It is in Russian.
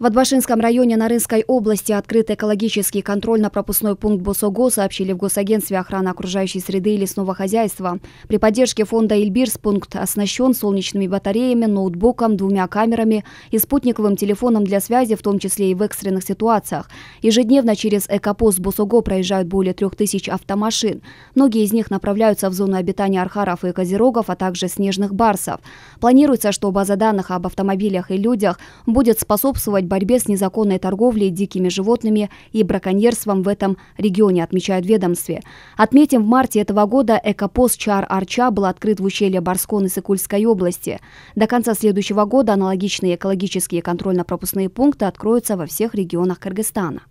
В Адбашинском районе Нарынской области открыт экологический контрольно-пропускной пункт БОСОГО, сообщили в Госагентстве охраны окружающей среды и лесного хозяйства. При поддержке фонда «Ильбирс» пункт оснащен солнечными батареями, ноутбуком, двумя камерами и спутниковым телефоном для связи, в том числе и в экстренных ситуациях. Ежедневно через экопост БОСОГО проезжают более трех тысяч автомашин. Многие из них направляются в зону обитания архаров и козерогов, а также снежных барсов. Планируется, что база данных об автомобилях и людях будет способствовать борьбе с незаконной торговлей дикими животными и браконьерством в этом регионе, отмечают в ведомстве. Отметим, в марте этого года экопост Чар-Арча был открыт в ущелье Барскон и Сыкульской области. До конца следующего года аналогичные экологические контрольно-пропускные пункты откроются во всех регионах Кыргызстана.